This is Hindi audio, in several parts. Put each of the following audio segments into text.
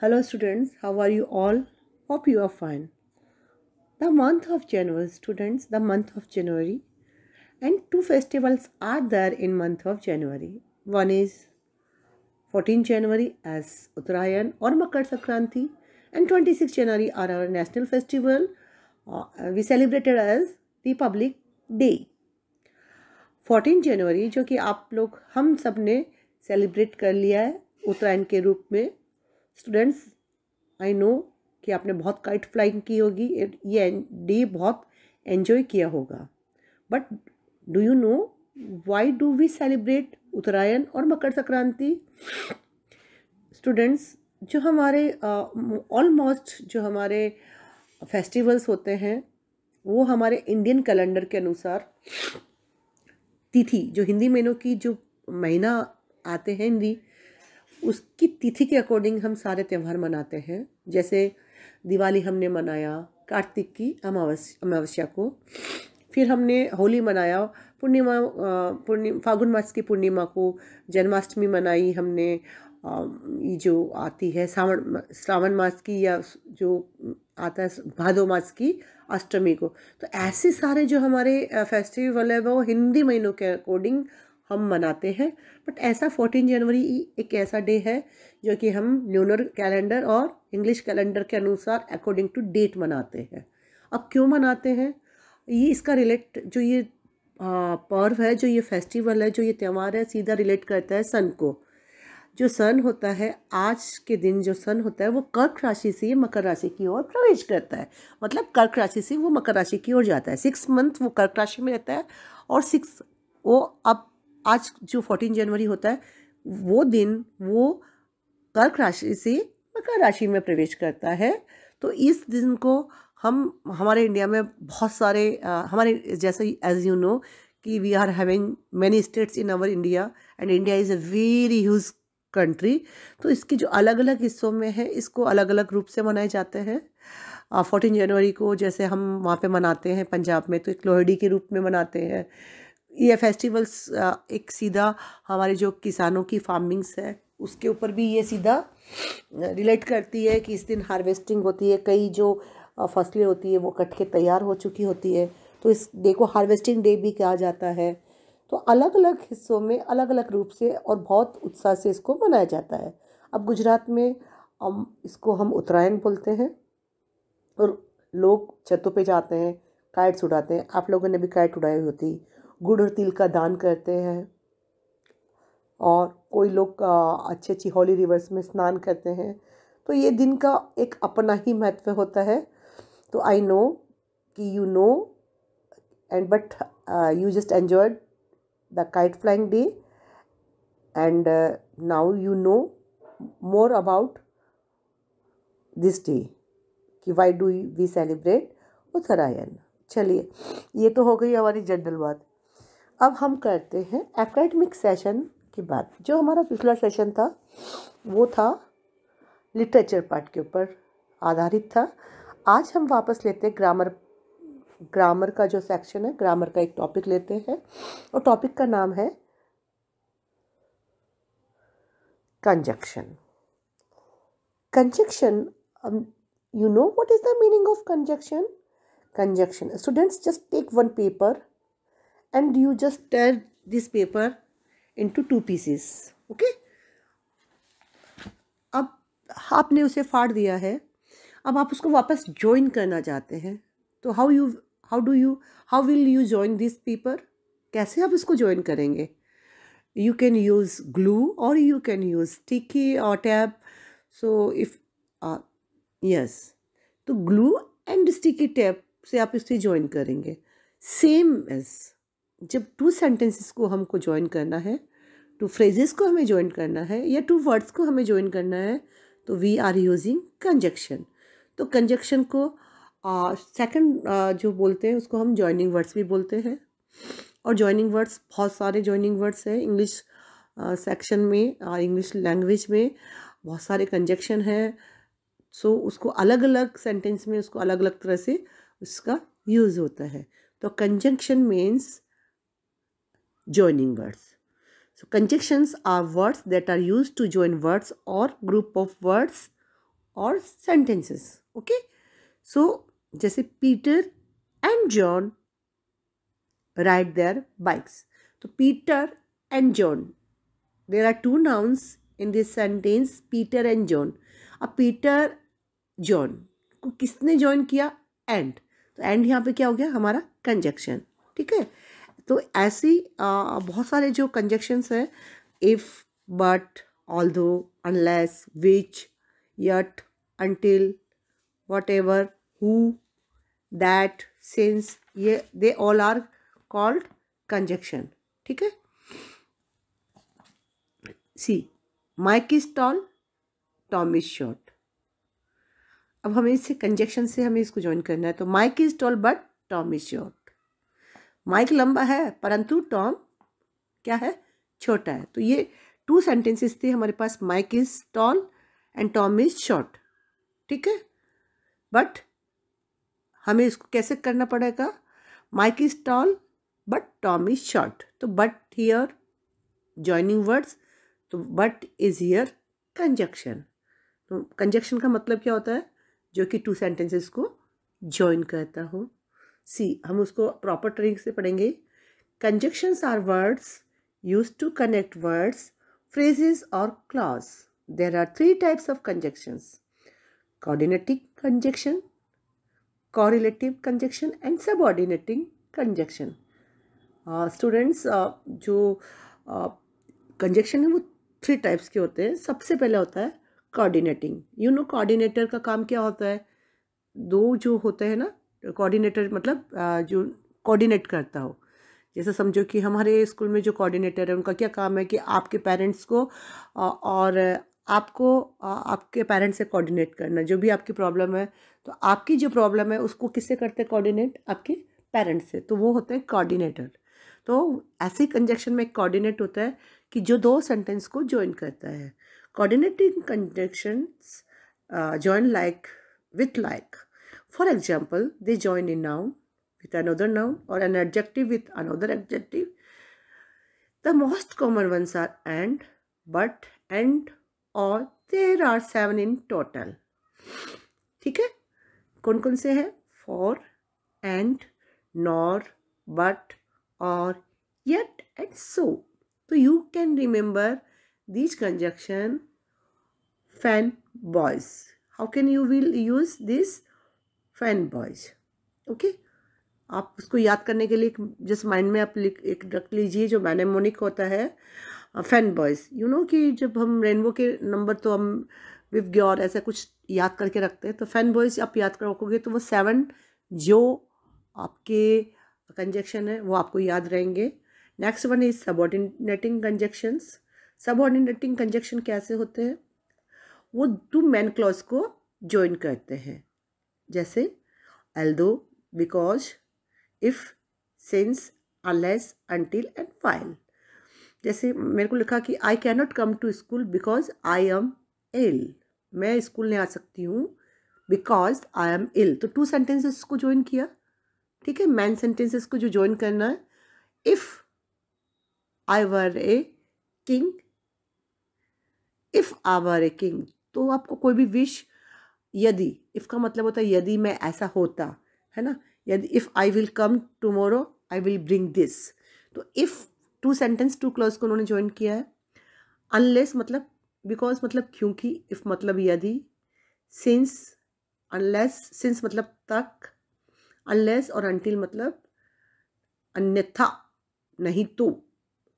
Hello students, how are you all? Hope you are fine. The month of January, students, the month of January and two festivals are there in month of January. One is 14 January as Uttarayan or Makar Sankranti and 26 January are our national festival. Uh, we celebrated as Republic Day. 14 जनवरी जो कि आप लोग हम सब ने सेलिब्रेट कर लिया है उत्तरायण के रूप में स्टूडेंट्स आई नो कि आपने बहुत काइट फ्लाइंग की होगी ये डे बहुत एन्जॉय किया होगा but do you know why do we celebrate Uttarayan और मकर संक्रांति स्टूडेंट्स जो हमारे ऑलमोस्ट uh, जो हमारे फेस्टिवल्स होते हैं वो हमारे इंडियन कैलेंडर के अनुसार तिथि जो हिंदी महीनों की जो महीना आते हैं हिंदी उसकी तिथि के अकॉर्डिंग हम सारे त्यौहार मनाते हैं जैसे दिवाली हमने मनाया कार्तिक की अमावस्या अमावस्या को फिर हमने होली मनाया पूर्णिमा पूर्णिमा फागुन मास की पूर्णिमा को जन्माष्टमी मनाई हमने ये जो आती है सावन श्रावण मास की या जो आता है भादो मास की अष्टमी को तो ऐसे सारे जो हमारे फेस्टिवल है वो हिंदी महीनों के अकॉर्डिंग हम मनाते हैं बट ऐसा फोर्टीन जनवरी एक ऐसा डे है जो कि हम ल्यूनर कैलेंडर और इंग्लिश कैलेंडर के अनुसार अकॉर्डिंग टू डेट मनाते हैं अब क्यों मनाते हैं ये इसका रिलेट जो ये पर्व है जो ये फेस्टिवल है जो ये त्यौहार है सीधा रिलेट करता है सन को जो सन होता है आज के दिन जो सन होता है वो कर्क राशि से मकर राशि की ओर प्रवेश करता है मतलब कर्क राशि से वो मकर राशि की ओर जाता है सिक्स मंथ वो कर्क राशि में रहता है और सिक्स वो अब आज जो फोर्टीन जनवरी होता है वो दिन वो कर्क राशि से मकर राशि में प्रवेश करता है तो इस दिन को हम हमारे इंडिया में बहुत सारे आ, हमारे जैसे एज यू नो कि we are having many states in our India and India is a very huge country तो इसके जो अलग अलग हिस्सों में है इसको अलग अलग रूप से मनाए जाते हैं फोर्टीन जनवरी को जैसे हम वहाँ पे मनाते हैं पंजाब में तो एक लोहड़ी के रूप में मनाते हैं ये फेस्टिवल्स एक सीधा हमारे जो किसानों की फार्मिंग्स है उसके ऊपर भी ये सीधा रिलेट करती है कि इस दिन हार्वेस्टिंग होती है कई जो फसलें होती है वो कट के तैयार हो चुकी होती है तो इस डे को हार्वेस्टिंग डे भी कहा जाता है तो अलग अलग हिस्सों में अलग अलग रूप से और बहुत उत्साह से इसको मनाया जाता है अब गुजरात में हम इसको हम उत्तरायण बोलते हैं और लोग छतों पे जाते हैं काइट्स उड़ाते हैं आप लोगों ने भी काइट उड़ाई होती गुड़ और तिल का दान करते हैं और कोई लोग अच्छी अच्छी हॉली रिवर्स में स्नान करते हैं तो ये दिन का एक अपना ही महत्व होता है तो आई नो कि you know and but you just enjoyed the kite flying day and now you know more about this day कि why do we celebrate Uttarayan चलिए ये तो हो गई हमारी जनरल बात अब हम करते हैं एकेडमिक सेशन की बात जो हमारा पिछला सेशन था वो था लिटरेचर पार्ट के ऊपर आधारित था आज हम वापस लेते हैं ग्रामर ग्रामर का जो सेक्शन है ग्रामर का एक टॉपिक लेते हैं और टॉपिक का नाम है conjunction conjunction you know what is the meaning of conjunction conjunction students just take one paper and you just tear this paper into two pieces okay अब आपने उसे फाड़ दिया है अब आप उसको वापस ज्वाइन करना चाहते हैं तो how you how do you how will you join this paper कैसे आप इसको ज्वाइन करेंगे यू कैन यूज़ ग्लू और यू कैन यूज़ स्टिकी और टैप सो इफ़ यस तो ग्लू एंड स्टिकी टैप से आप इसे ज्वाइन करेंगे सेम एज़ जब टू सेंटेंसेस को हमको ज्वाइन करना है टू फ्रेजेस को हमें ज्वाइन करना है या टू वर्ड्स को हमें ज्वाइन करना है तो वी आर यूजिंग कंजक्शन तो कंजक्शन को सेकंड uh, uh, जो बोलते हैं उसको हम ज्वाइनिंग वर्ड्स भी बोलते हैं और ज्वाइनिंग वर्ड्स बहुत सारे ज्वाइनिंग वर्ड्स हैं इंग्लिश सेक्शन में इंग्लिश लैंग्वेज में बहुत सारे कंजक्शन हैं सो so, उसको अलग अलग सेंटेंस में उसको अलग अलग तरह से उसका यूज़ होता है तो conjunction means joining words. So conjunctions are words that are used to join words or group of words or sentences. Okay. So jaise Peter and John ride their bikes. so Peter and John. There are two nouns in this sentence Peter and John. a Peter John ko kisne join kiya And. तो एंड यहाँ पे क्या हो गया हमारा कंजक्शन ठीक है तो ऐसी बहुत सारे जो कंजक्शंस हैं if but although unless which yet whatever who that since ये they all are called conjunction ठीक है see Mike is tall Tom is short अब हमें इससे कंजक्शन से हमें इसको ज्वाइन करना है तो Mike is tall but Tom is short Mike लंबा है परंतु टॉम क्या है छोटा है तो ये टू सेंटेंसेस थे हमारे पास Mike is tall and Tom is short ठीक है बट हमें इसको कैसे करना पड़ेगा Mike is tall but Tom is short तो बट हियर जॉइनिंग वर्ड्स तो बट इज हियर कंजक्शन तो कंजक्शन का मतलब क्या होता है जो कि टू सेंटेंसेस को जॉइन करता हूँ सी हम उसको प्रॉपर ट्रेनिंग से पढ़ेंगे conjunctions are words use to connect words phrases और clause there are three types of conjunctions coordinating conjunction correlative conjunction and subordinating conjunction students जो कंजक्शन uh, है वो थ्री टाइप्स के होते हैं सबसे पहले होता है कॉर्डिनेटिंग यू नो कॉर्डिनेटर का काम क्या होता है दो जो होते हैं ना कोऑर्डिनेटर मतलब जो कोऑर्डिनेट करता हो जैसे समझो कि हमारे स्कूल में जो कोऑर्डिनेटर है उनका क्या काम है कि आपके पेरेंट्स को और आपको आपके पेरेंट्स से कोऑर्डिनेट करना जो भी आपकी प्रॉब्लम है तो आपकी जो प्रॉब्लम है उसको किससे करते हैं कोऑर्डिनेट आपके पेरेंट्स से तो वो होते हैं कोऑर्डिनेटर तो ऐसे कंजक्शन में एक कोऑर्डिनेट होता है कि जो दो सेंटेंस को ज्वाइन करता है coordinating conjunctions join like with like For example, they join a noun with another noun or an adjective with another adjective. The most common ones are and, but, and, or there are seven in total. Okay? Kon kon se hai? For, and, nor, but, or, yet, and so. So you can remember these conjunction fan boys. How can you will use this? FANBOYS okay आप उसको याद करने के लिए जिस माइंड में आप लिख एक रख लीजिए जो मैनेमोनिक होता है फैन बॉयज यू नो कि जब हम रेनबो के नंबर तो हम विव ग्योर ऐसा कुछ याद करके रखते हैं तो फैन बॉयज आप याद कर रखोगे तो वो सेवन जो आपके कंजेक्शन है वो आपको याद रहेंगे next one is subordinating conjunctions subordinating conjunction कैसे होते हैं वो टू मैन क्लॉज को ज्वाइन करते हैं जैसे although because if since unless until and while जैसे मेरे को लिखा कि I can not come to school because I am ill मैं स्कूल नहीं आ सकती हूँ बिकॉज आई एम इल तो टू सेंटेंसेस को ज्वाइन किया ठीक है मैन सेंटेंसेस को जो ज्वाइन करना है if I were a king if I were a king तो आपको कोई भी विश यदि इफ़ का मतलब होता है यदि मैं ऐसा होता है ना यदि if I will come tomorrow I will bring this तो if two sentence two clause को उन्होंने ज्वाइन किया है अनलेस मतलब बिकॉज मतलब क्योंकि इफ़ मतलब यदि सिंस अनलेस सिंस मतलब तक अनलेस और अनटिल मतलब अन्यथा नहीं तो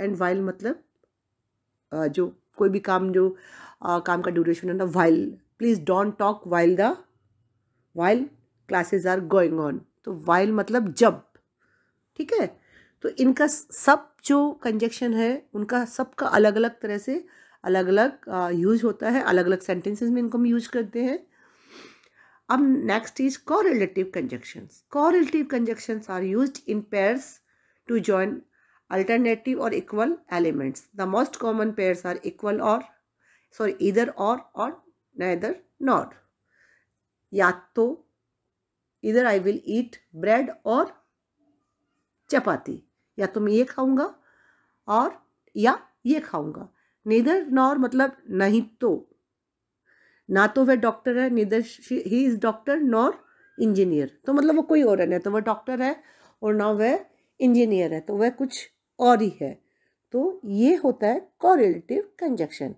एंड वाइल मतलब जो कोई भी काम जो आ, काम का ड्यूरेशन है ना while please don't talk while the while classes are going on तो वाइल मतलब जब ठीक है तो इनका सब जो कंजक्शन है उनका सबका अलग अलग तरह से अलग अलग यूज होता है अलग अलग सेंटेंसेस में इनको हम यूज करते हैं अब next is correlative conjunctions correlative conjunctions are use in pairs to join alternative or equal elements the most common pairs are equal or sorry either or neither nor. ya to either I will eat bread or chapati. ya to main ye khaunga खाऊंगा ya ye khaunga neither nor matlab nahi to na to ve doctor hai neither she, he is doctor nor engineer तो मतलब वो कोई और है ना तो वह डॉक्टर है और ना वह इंजीनियर है तो वह कुछ और ही है तो ये होता है correlative conjunction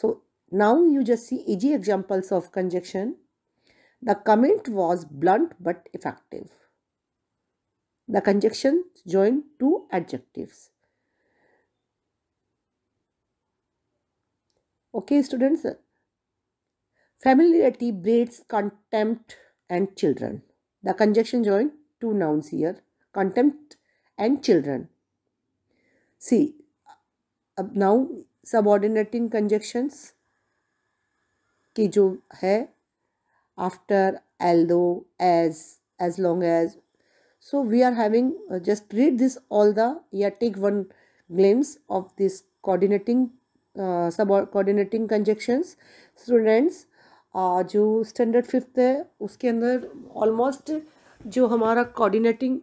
so Now you just see easy examples of conjunction. The comment was blunt but effective. The conjunction joined two adjectives. Okay, students. Familiarity breeds contempt and children. The conjunction joined two nouns here. Contempt and children. See, uh, now subordinating conjunctions. कि जो है after although as as long as so we are having just read this all the या take one glimpse of this coordinating sub coordinating conjunctions students जो स्टैंडर्ड फिफ्थ है उसके अंदर ऑलमोस्ट जो हमारा कोऑर्डिनेटिंग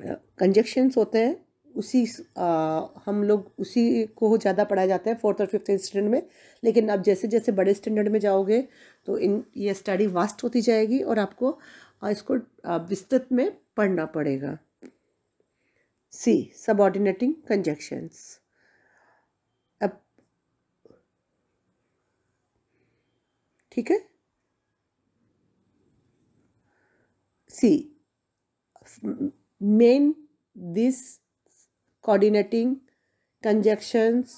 कंजेक्शंस uh, होते हैं उसी आ, हम लोग उसी को ज़्यादा पढ़ाया जाता है फोर्थ और फिफ्थ स्टैंडर्ड में लेकिन आप जैसे जैसे बड़े स्टैंडर्ड में जाओगे तो इन ये स्टडी वास्ट होती जाएगी और आपको इसको विस्तृत में पढ़ना पड़ेगा सी सबऑर्डिनेटिंग कंजक्शंस अब ठीक है see main this coordinating conjunctions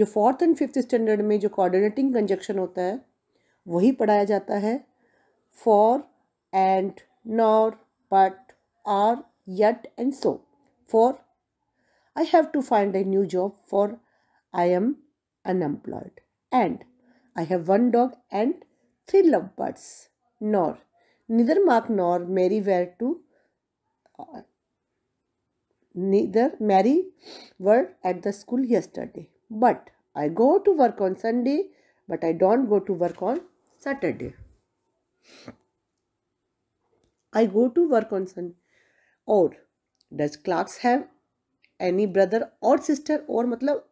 जो फोर्थ एंड फिफ्थ स्टैंडर्ड में जो कोऑर्डिनेटिंग कंजक्शन होता है वही पढ़ाया जाता है for and nor but or yet and so for I have to find a new job for I am unemployed and I have one dog and three love birds nor neither Mark nor Mary were to neither Mary were at the school yesterday. But I go to work on Sunday, but I don't go to work on Saturday. I go to work on Sunday. Or does Clarks have any brother or sister? Or matlab?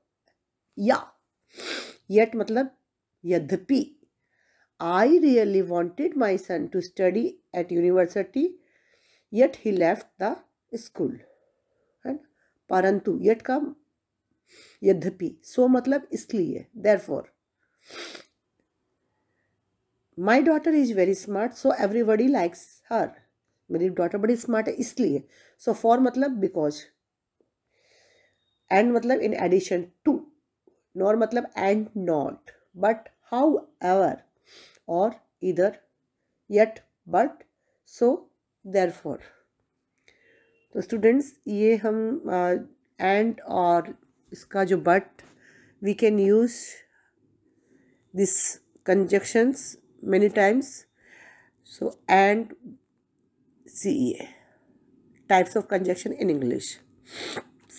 yeah. yet matlab, यद्यपि I really wanted my son to study at university, yet he left the school. परंतु यट का यद्यपि सो मतलब इसलिए therefore my daughter is very smart so everybody likes her मेरी डॉटर बड़ी स्मार्ट है इसलिए सो फॉर मतलब बिकॉज एंड मतलब इन एडिशन टू नॉर मतलब and not but however और either yet but so therefore तो स्टूडेंट्स ये हम एंड uh, और इसका जो but we can use this conjunctions many times so and C A types of conjunction in English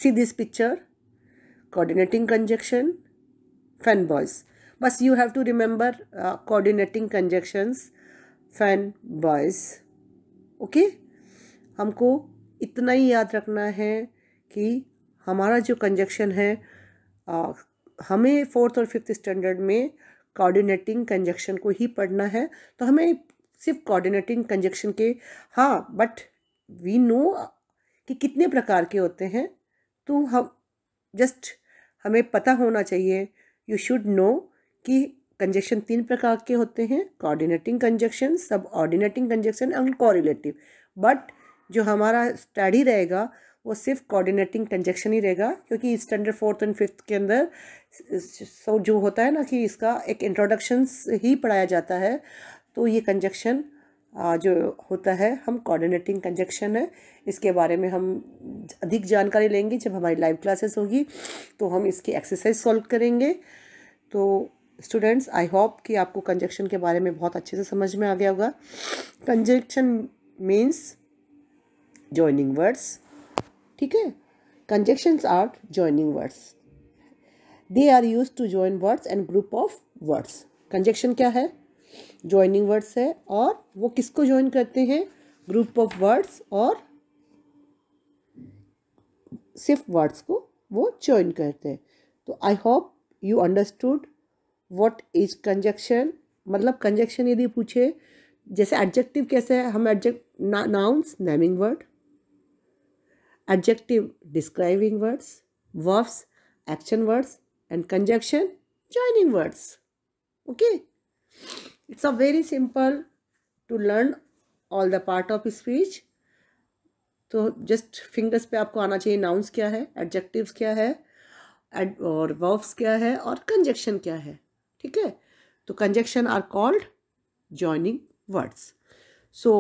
see this picture coordinating conjunction FANBOYS बस you have to remember coordinating conjunctions FANBOYS okay हमको इतना ही याद रखना है कि हमारा जो कंजक्शन है आ, हमें फोर्थ और फिफ्थ स्टैंडर्ड में कोऑर्डिनेटिंग कंजक्शन को ही पढ़ना है तो हमें सिर्फ कोऑर्डिनेटिंग कंजक्शन के हाँ बट वी नो कि कितने प्रकार के होते हैं तो हम जस्ट हमें पता होना चाहिए यू शुड नो कि कंजक्शन तीन प्रकार के होते हैं coordinating conjunction subordinating conjunction and correlative but जो हमारा स्टडी रहेगा वो सिर्फ कोऑर्डिनेटिंग ट्रांजेक्शन ही रहेगा क्योंकि स्टैंडर्ड फोर्थ एंड फिफ्थ के अंदर सो जो होता है ना कि इसका एक इंट्रोडक्शन ही पढ़ाया जाता है तो ये कंजक्शन जो होता है हम कोऑर्डिनेटिंग कंजक्शन है इसके बारे में हम अधिक जानकारी लेंगे जब हमारी लाइव क्लासेस होगी तो हम इसकी एक्सरसाइज सॉल्व करेंगे तो स्टूडेंट्स आई होप कि आपको कंजक्शन के बारे में बहुत अच्छे से समझ में आ गया होगा कंजक्शन मीन्स जॉइनिंग वर्ड्स ठीक है conjunctions are joining words they are use to join words and group of words conjunction क्या है जॉइनिंग वर्ड्स है और वो किसको ज्वाइन करते हैं ग्रुप ऑफ वर्ड्स और सिर्फ वर्ड्स को वो ज्वाइन करते हैं तो I hope you understood what is conjunction मतलब कंजक्शन यदि पूछे जैसे एडजेक्टिव कैसे है हम adject nouns naming word adjective describing words verbs action words and conjunction joining words okay it's a very simple to learn all the part of speech तो जस्ट फिंगर्स पे आपको आना चाहिए नाउन्स क्या है एडजेक्टिव्स क्या है एड और वर्ब्स क्या है और कंजक्शन क्या है ठीक है तो conjunction are called joining words so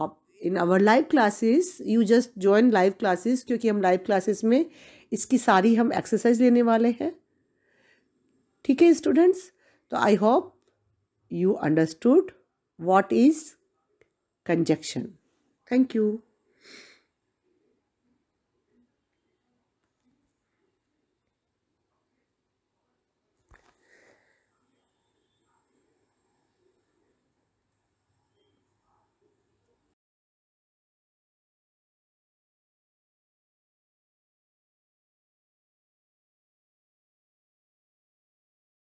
आप in our live classes you just join live classes क्योंकि हम लाइव क्लासेस में इसकी सारी हम एक्सरसाइज लेने वाले हैं ठीक है स्टूडेंट्स तो I hope you understood what is conjunction thank you